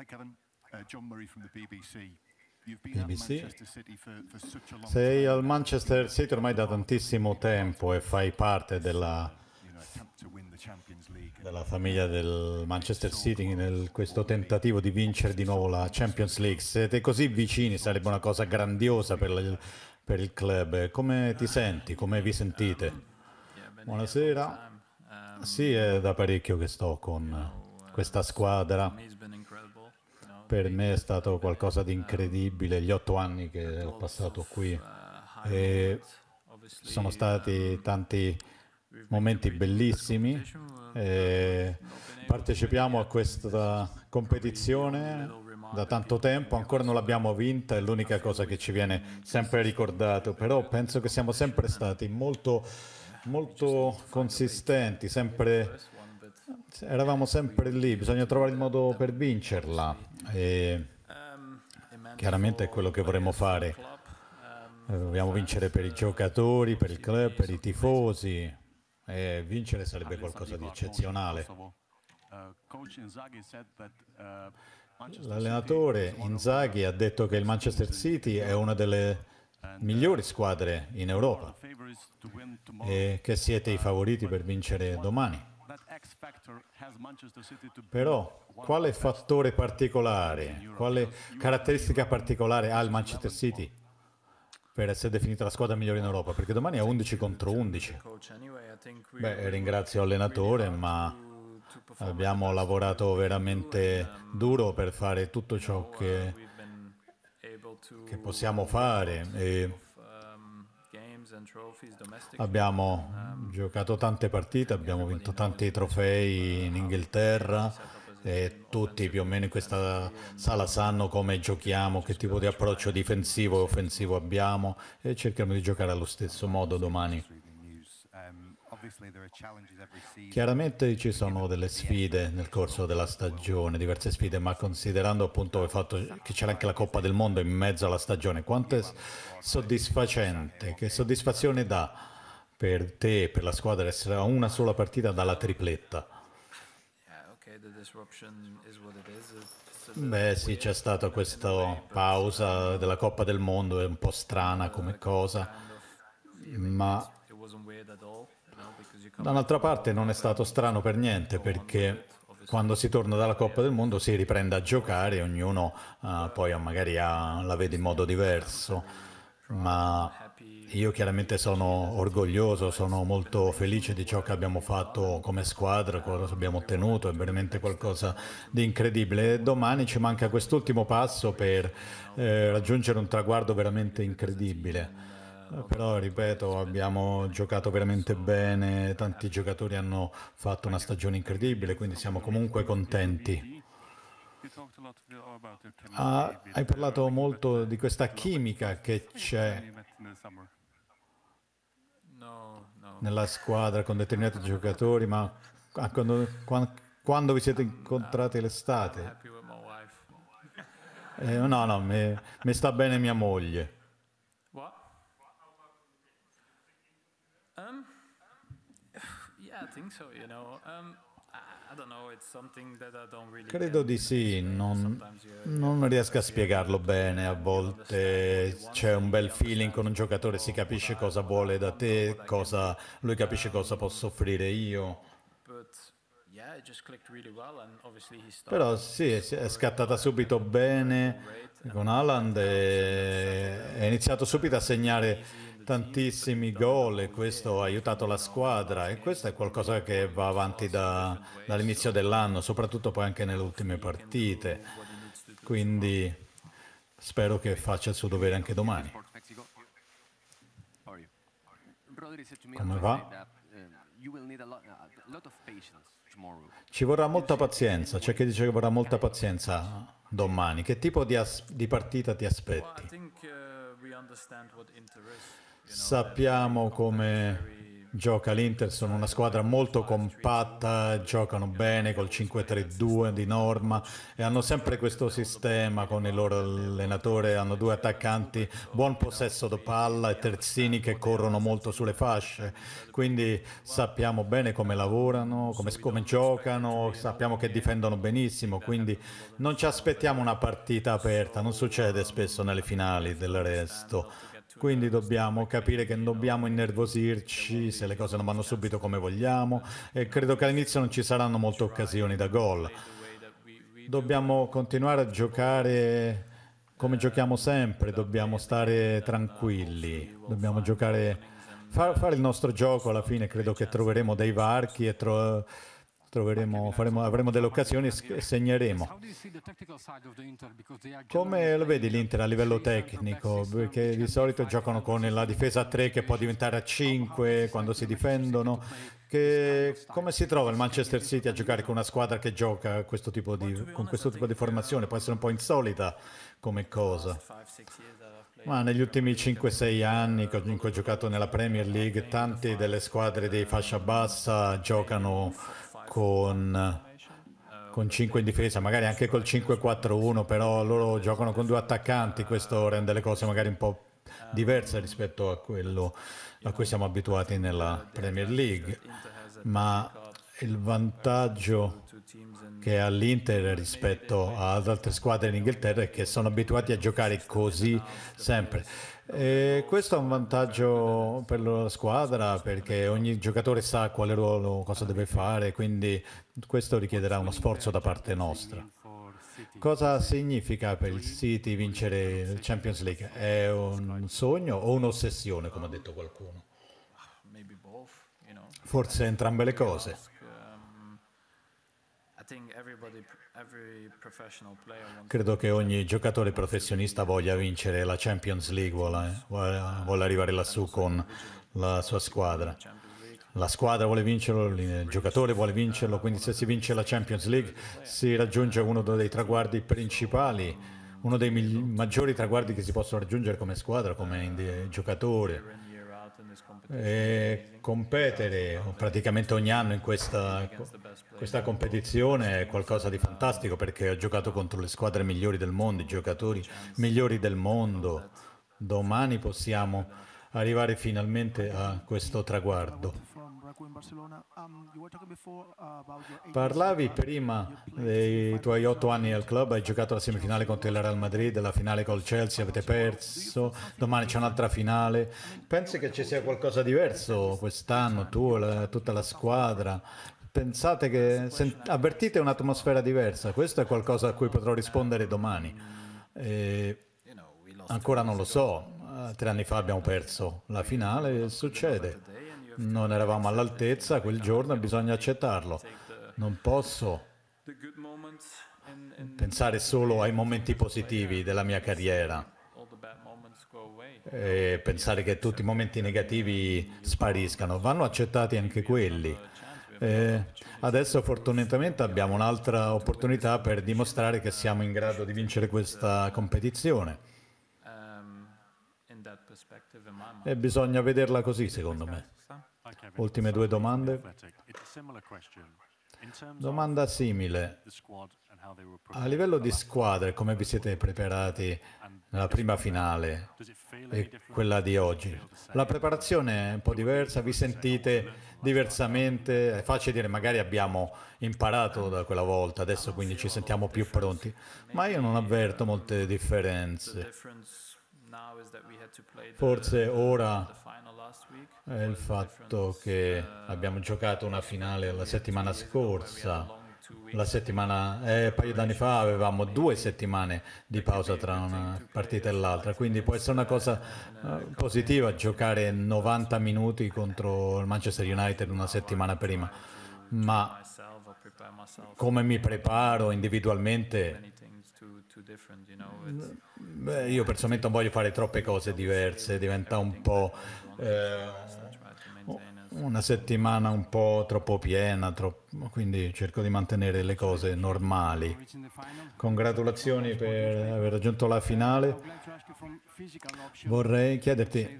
Hi, Kevin. Uh, John Murray from the BBC. BBC. Sei al Manchester City ormai da tantissimo tempo e fai parte della, della famiglia del Manchester City nel questo tentativo di vincere di nuovo la Champions League. Siete così vicini, sarebbe una cosa grandiosa per il, per il club. Come ti senti? Come vi sentite? Um, Buonasera. Um, sì, è da parecchio che sto con uh, questa squadra per me è stato qualcosa di incredibile gli otto anni che ho passato qui. E sono stati tanti momenti bellissimi. E partecipiamo a questa competizione da tanto tempo, ancora non l'abbiamo vinta, è l'unica cosa che ci viene sempre ricordato, però penso che siamo sempre stati molto, molto consistenti, sempre Eravamo sempre lì, bisogna trovare il modo per vincerla. E chiaramente è quello che vorremmo fare. Dobbiamo eh, vincere per i giocatori, per il club, per i tifosi. E vincere sarebbe qualcosa di eccezionale. L'allenatore Inzaghi ha detto che il Manchester City è una delle migliori squadre in Europa e che siete i favoriti per vincere domani. Però quale fattore particolare, quale caratteristica particolare ha il Manchester City per essere definita la squadra migliore in Europa? Perché domani è 11 contro 11. Beh, ringrazio l'allenatore, ma abbiamo lavorato veramente duro per fare tutto ciò che, che possiamo fare. E Abbiamo um, giocato tante partite, abbiamo vinto tanti trofei in Inghilterra e tutti più o meno in questa sala sanno come giochiamo, che tipo di approccio difensivo e offensivo abbiamo e cerchiamo di giocare allo stesso modo domani. Chiaramente ci sono delle sfide nel corso della stagione, diverse sfide, ma considerando appunto il fatto che c'era anche la Coppa del Mondo in mezzo alla stagione, quanto è soddisfacente, che soddisfazione dà per te e per la squadra essere a una sola partita dalla tripletta? Beh sì, c'è stata questa pausa della Coppa del Mondo, è un po' strana uh, come cosa, ma Dall'altra parte non è stato strano per niente perché quando si torna dalla Coppa del Mondo si riprende a giocare e ognuno uh, poi magari ha, la vede in modo diverso, ma io chiaramente sono orgoglioso, sono molto felice di ciò che abbiamo fatto come squadra, cosa abbiamo ottenuto, è veramente qualcosa di incredibile. E domani ci manca quest'ultimo passo per eh, raggiungere un traguardo veramente incredibile. Eh, però ripeto, abbiamo giocato veramente bene, tanti giocatori hanno fatto una stagione incredibile, quindi siamo comunque contenti. Ah, hai parlato molto di questa chimica che c'è nella squadra con determinati giocatori, ma quando, quando vi siete incontrati ah, l'estate? Eh, no, no, mi, mi sta bene mia moglie. Um, Credo di sì, non, non, riesco a spiegarlo bene, a volte c'è un bel feeling con un giocatore, si capisce cosa vuole da te, cosa, lui capisce um, cosa posso offrire io. Però sì, è scattata subito bene con Alan e è iniziato subito a segnare tantissimi gol e questo ha aiutato la squadra e questo è qualcosa che va avanti da, dall'inizio dell'anno, soprattutto poi anche nelle ultime partite. Quindi spero che faccia il suo dovere anche domani. Come va? Ci vorrà molta pazienza, c'è chi dice che vorrà molta pazienza domani. Che tipo di, as- di partita ti aspetti? Sappiamo come gioca l'Inter, sono una squadra molto compatta, giocano bene col 5-3-2 di norma e hanno sempre questo sistema con il loro allenatore, hanno due attaccanti, buon possesso di palla e terzini che corrono molto sulle fasce, quindi sappiamo bene come lavorano, come, come giocano, sappiamo che difendono benissimo, quindi non ci aspettiamo una partita aperta, non succede spesso nelle finali del resto. Quindi dobbiamo capire che non dobbiamo innervosirci se le cose non vanno subito come vogliamo e credo che all'inizio non ci saranno molte occasioni da gol. Dobbiamo continuare a giocare come giochiamo sempre, dobbiamo stare tranquilli, dobbiamo giocare, fare il nostro gioco alla fine, credo che troveremo dei varchi e tro- Troveremo, faremo, avremo delle occasioni e segneremo. Come lo vedi l'Inter a livello tecnico? Perché di solito giocano con la difesa a 3 che può diventare a 5 quando si difendono. Che, come si trova il Manchester City a giocare con una squadra che gioca questo di, con questo tipo di formazione? Può essere un po' insolita come cosa. Ma negli ultimi 5-6 anni in cui ho giocato nella Premier League, tante delle squadre di fascia bassa giocano con, con 5 in difesa, magari anche col 5-4-1, però loro giocano con due attaccanti, questo rende le cose magari un po' diverse rispetto a quello a cui siamo abituati nella Premier League. Ma il vantaggio che ha l'Inter rispetto ad altre squadre in Inghilterra è che sono abituati a giocare così sempre. E questo è un vantaggio per la squadra perché ogni giocatore sa quale ruolo, cosa deve fare, quindi questo richiederà uno sforzo da parte nostra. Cosa significa per il City vincere il Champions League? È un sogno o un'ossessione, come ha detto qualcuno? Forse entrambe le cose. Credo che ogni giocatore professionista voglia vincere la Champions League, eh, vuole, vuole arrivare lassù con la sua squadra. La squadra vuole vincerlo, il giocatore vuole vincerlo, quindi se si vince la Champions League si raggiunge uno dei traguardi principali, uno dei maggiori traguardi che si possono raggiungere come squadra, come giocatore. E eh, competere praticamente ogni anno in questa, questa, competizione è qualcosa di fantastico perché ho giocato contro le squadre migliori del mondo, i giocatori migliori del mondo. Domani possiamo arrivare finalmente a questo traguardo. Um, uh, Parlavi prima dei tuoi otto anni al club, hai giocato la semifinale contro il Real Madrid, la finale col Chelsea, avete perso, domani c'è un'altra finale. Pensi che ci sia qualcosa di diverso quest'anno, tu, e tutta la squadra? Pensate che sent- avvertite un'atmosfera diversa? Questo è qualcosa a cui potrò rispondere domani. E ancora non lo so, eh, tre anni fa abbiamo perso la finale, succede non eravamo all'altezza quel giorno, e bisogna accettarlo. Non posso pensare solo ai momenti positivi della mia carriera e pensare che tutti i momenti negativi spariscano. Vanno accettati anche quelli. E adesso fortunatamente abbiamo un'altra opportunità per dimostrare che siamo in grado di vincere questa competizione. E bisogna vederla così, secondo me. Ultime due domande. Domanda simile. A livello di squadre, come vi siete preparati nella prima finale e quella di oggi? La preparazione è un po' diversa? Vi sentite diversamente? È facile dire, magari abbiamo imparato da quella volta, adesso quindi ci sentiamo più pronti, ma io non avverto molte differenze. Forse ora è il fatto che uh, abbiamo giocato una finale la settimana scorsa. La settimana, eh, un paio d'anni fa avevamo due settimane di pausa tra una partita e l'altra, quindi può essere una cosa eh, positiva giocare 90 minuti contro il Manchester United una settimana prima, ma come mi preparo individualmente Mm, beh, io personalmente non voglio fare troppe cose diverse, diventa un po' eh, una settimana un po' troppo piena, troppo, quindi cerco di mantenere le cose normali. Congratulazioni per aver raggiunto la finale. Vorrei chiederti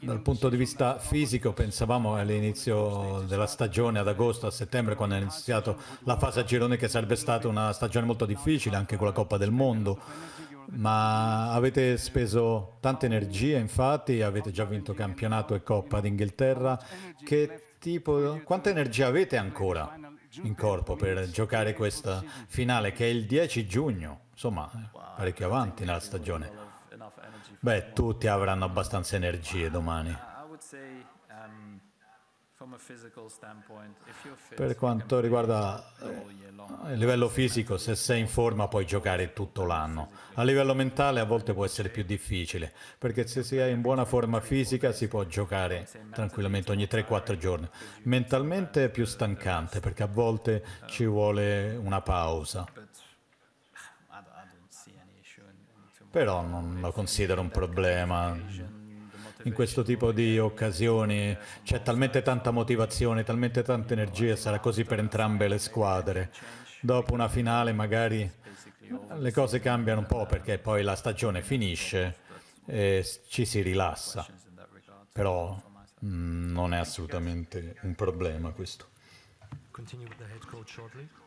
dal punto di vista fisico pensavamo all'inizio della stagione, ad agosto, a settembre, quando è iniziata la fase a gironi, che sarebbe stata una stagione molto difficile, anche con la Coppa del Mondo, ma avete speso tante energie, infatti avete già vinto campionato e Coppa d'Inghilterra. Tipo, quanta energia avete ancora in corpo per giocare questa finale che è il 10 giugno, insomma parecchio avanti nella stagione? Beh, tutti avranno abbastanza energie domani. Um, per quanto riguarda il eh, livello fisico, se sei in forma puoi giocare tutto l'anno. A livello mentale a volte può essere più difficile, perché se si è in buona forma fisica si può giocare tranquillamente ogni 3-4 giorni. Mentalmente è più stancante, perché a volte ci vuole una pausa. però non lo considero un problema. In questo tipo di occasioni c'è talmente tanta motivazione, talmente tanta energia, sarà così per entrambe le squadre. Dopo una finale magari le cose cambiano un po' perché poi la stagione finisce e ci si rilassa, però mh, mm, non è assolutamente un problema questo. Continue with the head coach shortly.